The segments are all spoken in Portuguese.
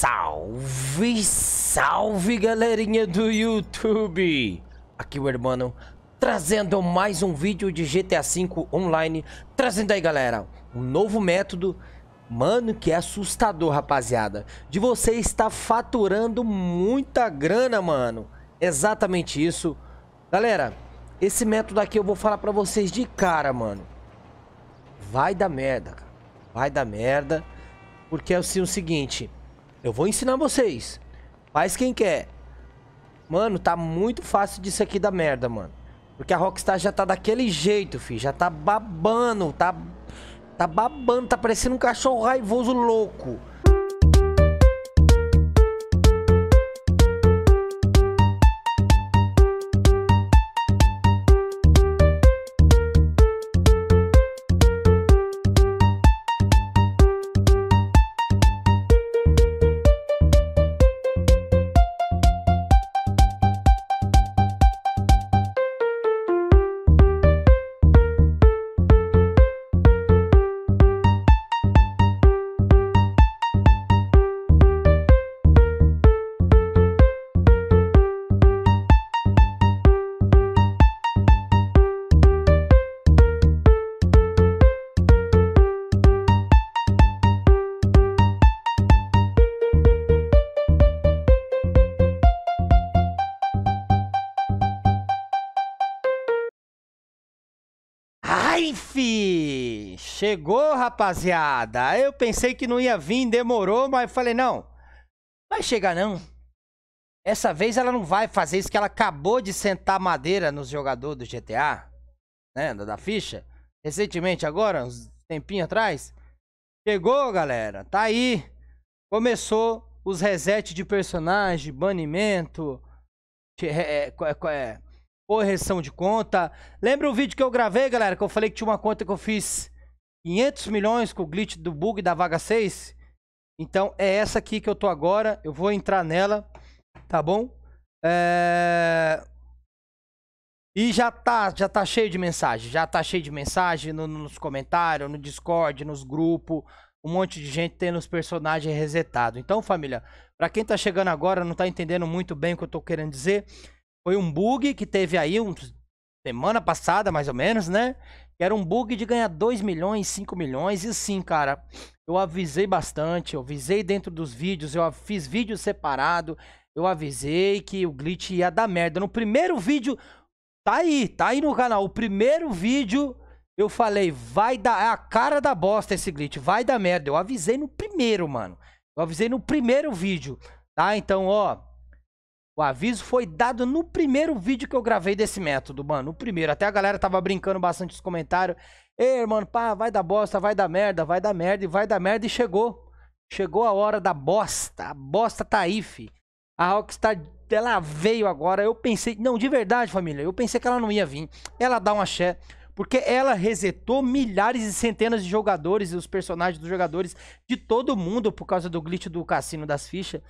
Salve, salve galerinha do YouTube! Aqui o Hermano trazendo mais um vídeo de GTA V Online Trazendo aí galera, um novo método Mano, que é assustador rapaziada De você estar faturando muita grana, mano Exatamente isso Galera, esse método aqui eu vou falar pra vocês de cara, mano Vai dar merda, cara Vai dar merda Porque é assim o seguinte eu vou ensinar vocês. Faz quem quer. Mano, tá muito fácil disso aqui da merda, mano. Porque a Rockstar já tá daquele jeito, fi. Já tá babando, tá... Tá babando, tá parecendo um cachorro raivoso louco. Recife! Chegou, rapaziada! Eu pensei que não ia vir, demorou, mas falei, não, vai chegar não. Essa vez ela não vai fazer isso, que ela acabou de sentar madeira nos jogadores do GTA, né, da ficha. Recentemente agora, uns tempinho atrás. Chegou, galera, tá aí. Começou os resets de personagem, banimento, é, é, é, correção de conta. Lembra o vídeo que eu gravei, galera, que eu falei que tinha uma conta que eu fiz 500 milhões com o glitch do bug da vaga 6? Então é essa aqui que eu tô agora, eu vou entrar nela, tá bom? É... E já tá, já tá cheio de mensagem, já tá cheio de mensagem no, nos comentários, no Discord, nos grupos, um monte de gente tendo os personagens resetado. Então, família, para quem tá chegando agora, não tá entendendo muito bem o que eu tô querendo dizer, foi um bug que teve aí um, semana passada, mais ou menos, né? Era um bug de ganhar 2 milhões, 5 milhões. E sim, cara, eu avisei bastante. Eu avisei dentro dos vídeos. Eu fiz vídeo separado. Eu avisei que o glitch ia dar merda. No primeiro vídeo. Tá aí, tá aí no canal. O primeiro vídeo eu falei, vai dar. É a cara da bosta esse glitch. Vai dar merda. Eu avisei no primeiro, mano. Eu avisei no primeiro vídeo. Tá? Então, ó. O aviso foi dado no primeiro vídeo que eu gravei desse método, mano. O primeiro. Até a galera tava brincando bastante nos comentários. Ei, mano, pá, vai dar bosta, vai dar merda, vai dar merda e vai dar merda. E chegou. Chegou a hora da bosta. A bosta tá aí, fi. A Rockstar, ela veio agora. Eu pensei. Não, de verdade, família. Eu pensei que ela não ia vir. Ela dá uma ché. Porque ela resetou milhares e centenas de jogadores e os personagens dos jogadores de todo mundo por causa do glitch do cassino das fichas.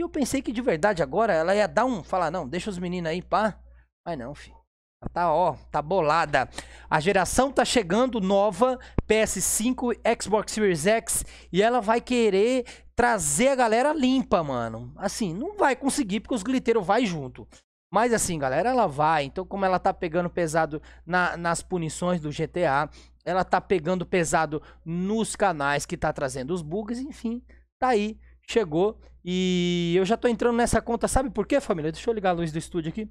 E eu pensei que de verdade agora ela ia dar um, falar, não, deixa os meninos aí, pá. Mas não, filho. Ela tá, ó, tá bolada. A geração tá chegando nova, PS5, Xbox Series X, e ela vai querer trazer a galera limpa, mano. Assim, não vai conseguir porque os gliteiros vai junto. Mas assim, galera, ela vai. Então, como ela tá pegando pesado na, nas punições do GTA, ela tá pegando pesado nos canais que tá trazendo os bugs, enfim, tá aí chegou e eu já tô entrando nessa conta, sabe por quê, família? Deixa eu ligar a luz do estúdio aqui.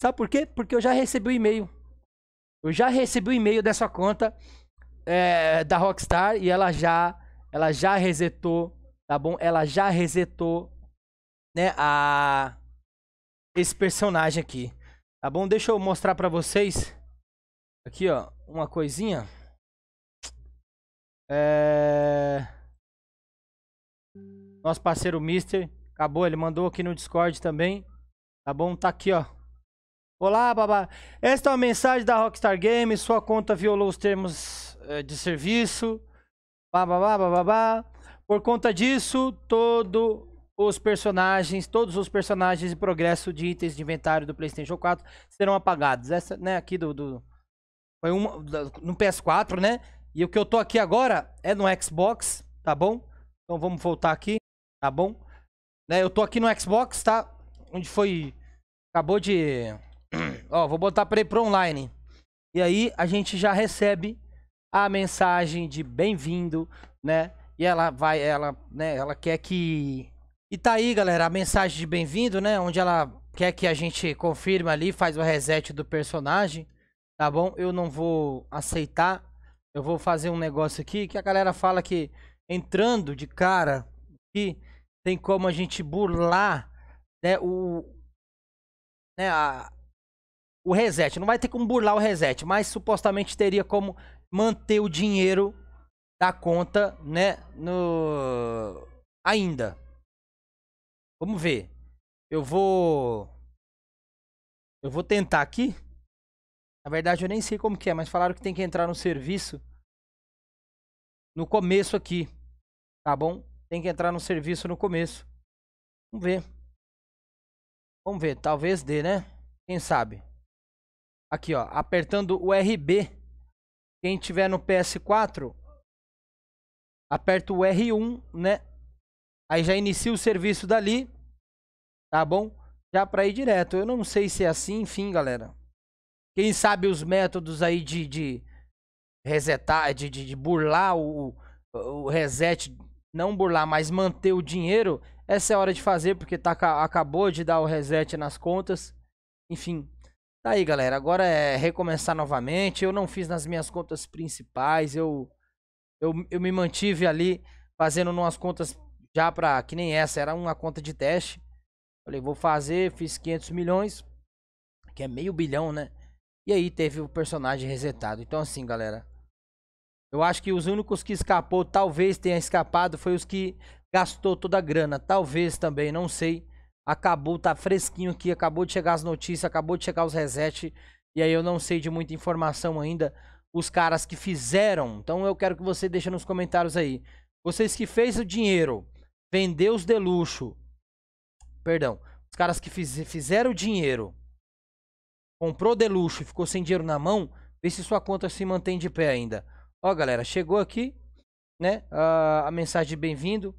Sabe por quê? Porque eu já recebi o um e-mail. Eu já recebi o um e-mail dessa conta é, da Rockstar e ela já ela já resetou, tá bom? Ela já resetou, né, a esse personagem aqui. Tá bom? Deixa eu mostrar para vocês aqui, ó, uma coisinha. É nosso parceiro Mister. Acabou, ele mandou aqui no Discord também. Tá bom? Tá aqui, ó. Olá, babá. Esta é uma mensagem da Rockstar Games. Sua conta violou os termos eh, de serviço. Babá, babá, Por conta disso, todo os personagens, todos os personagens e progresso de itens de inventário do PlayStation 4 serão apagados. Essa, né, aqui do, do foi uma no PS4, né? E o que eu tô aqui agora é no Xbox, tá bom? Então vamos voltar aqui tá bom? Né, eu tô aqui no Xbox, tá? Onde foi... Acabou de... Ó, vou botar ir pro online. E aí a gente já recebe a mensagem de bem-vindo, né? E ela vai, ela, né, ela quer que... E tá aí, galera, a mensagem de bem-vindo, né? Onde ela quer que a gente confirme ali, faz o reset do personagem, tá bom? Eu não vou aceitar. Eu vou fazer um negócio aqui que a galera fala que entrando de cara aqui tem como a gente burlar né, o, né, a, o reset. Não vai ter como burlar o reset, mas supostamente teria como manter o dinheiro da conta né, no, ainda. Vamos ver. Eu vou. Eu vou tentar aqui. Na verdade, eu nem sei como que é, mas falaram que tem que entrar no serviço no começo aqui, tá bom? Tem que entrar no serviço no começo. Vamos ver. Vamos ver, talvez dê, né? Quem sabe? Aqui, ó, apertando o RB. Quem tiver no PS4, aperta o R1, né? Aí já inicia o serviço dali. Tá bom? Já para ir direto. Eu não sei se é assim, enfim, galera. Quem sabe os métodos aí de, de resetar, de, de, de burlar o, o reset não burlar, mas manter o dinheiro, essa é a hora de fazer, porque tá, acabou de dar o reset nas contas. Enfim, tá aí, galera. Agora é recomeçar novamente. Eu não fiz nas minhas contas principais, eu, eu, eu me mantive ali fazendo umas contas já pra, que nem essa, era uma conta de teste. Falei, vou fazer, fiz 500 milhões, que é meio bilhão, né? E aí teve o personagem resetado. Então assim, galera, eu acho que os únicos que escapou, talvez tenha escapado, foi os que gastou toda a grana. Talvez também, não sei. Acabou, tá fresquinho aqui, acabou de chegar as notícias, acabou de chegar os resets. E aí eu não sei de muita informação ainda. Os caras que fizeram. Então eu quero que você deixe nos comentários aí. Vocês que fez o dinheiro, vendeu os de luxo. Perdão. Os caras que fiz, fizeram o dinheiro, comprou de luxo e ficou sem dinheiro na mão. Vê se sua conta se mantém de pé ainda. Ó, galera, chegou aqui, né? A, a mensagem de bem-vindo.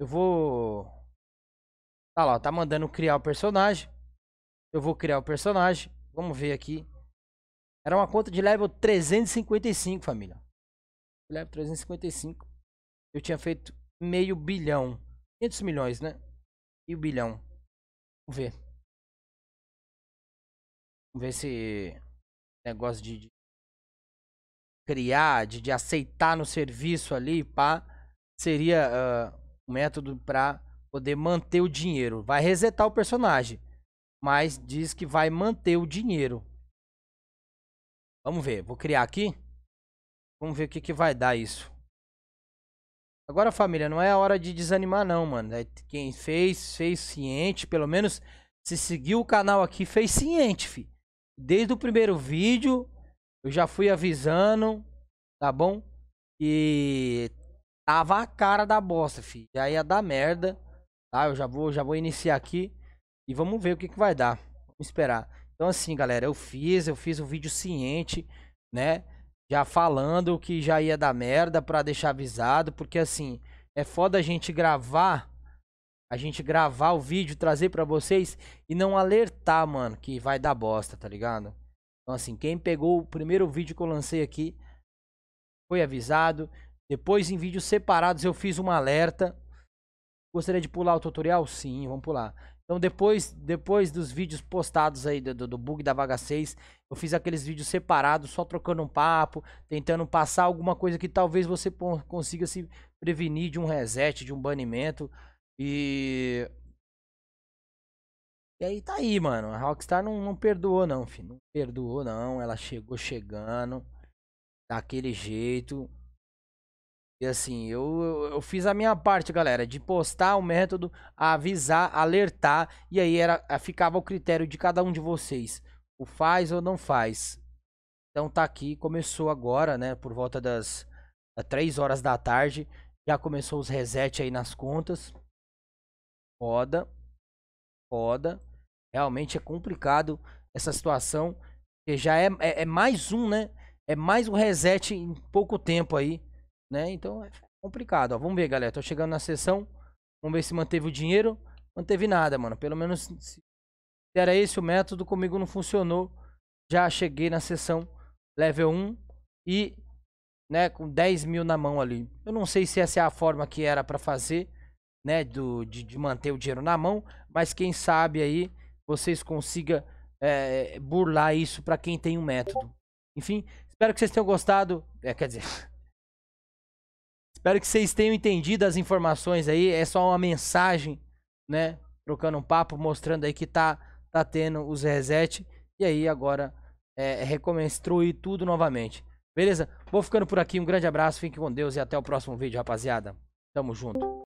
Eu vou... Tá lá, tá mandando criar o personagem. Eu vou criar o personagem. Vamos ver aqui. Era uma conta de level 355, família. Level 355. Eu tinha feito meio bilhão. 500 milhões, né? E o bilhão. Vamos ver. Vamos ver esse negócio de, de criar, de, de aceitar no serviço ali, pá, seria uh, um método para poder manter o dinheiro. Vai resetar o personagem, mas diz que vai manter o dinheiro. Vamos ver, vou criar aqui. Vamos ver o que, que vai dar isso. Agora, família, não é a hora de desanimar não, mano. É quem fez, fez ciente, pelo menos se seguiu o canal aqui, fez ciente, fi. Desde o primeiro vídeo, eu já fui avisando, tá bom? E tava a cara da bosta, fi. Já ia dar merda, tá? Eu já vou, já vou iniciar aqui e vamos ver o que, que vai dar. Vamos esperar. Então assim, galera, eu fiz, eu fiz um vídeo ciente, né? Já falando que já ia dar merda pra deixar avisado, porque assim, é foda a gente gravar, a gente gravar o vídeo, trazer pra vocês e não alertar, mano, que vai dar bosta, tá ligado? Então, assim, quem pegou o primeiro vídeo que eu lancei aqui foi avisado. Depois, em vídeos separados, eu fiz um alerta. Gostaria de pular o tutorial? Sim, vamos pular. Então, depois, depois dos vídeos postados aí do, do bug da vaga 6, eu fiz aqueles vídeos separados, só trocando um papo, tentando passar alguma coisa que talvez você consiga se prevenir de um reset, de um banimento. E e aí tá aí, mano. A Rockstar não, não perdoou, não, filho. Não perdoou, não. Ela chegou chegando. Daquele jeito. E assim, eu, eu, eu fiz a minha parte, galera, de postar o método, avisar, alertar. E aí era, ficava o critério de cada um de vocês. O faz ou não faz. Então tá aqui, começou agora, né? Por volta das, das 3 horas da tarde. Já começou os reset aí nas contas. Foda. Foda. Realmente é complicado essa situação. que já é, é, é, mais um, né? É mais um reset em pouco tempo aí. Né? Então é complicado. Ó, vamos ver, galera. Tô chegando na sessão. Vamos ver se manteve o dinheiro. Manteve nada, mano. Pelo menos se era esse o método, comigo não funcionou. Já cheguei na sessão level 1 e né, com 10 mil na mão ali. Eu não sei se essa é a forma que era para fazer, né, do, de, de manter o dinheiro na mão, mas quem sabe aí vocês consigam é, eh, burlar isso para quem tem um método. Enfim, espero que vocês tenham gostado. É, quer dizer. espero que vocês tenham entendido as informações aí. É só uma mensagem, né? Trocando um papo, mostrando aí que tá, tá tendo os reset. E aí agora é, é, reconstruir tudo novamente. Beleza? Vou ficando por aqui. Um grande abraço, fique com Deus e até o próximo vídeo, rapaziada. Tamo junto.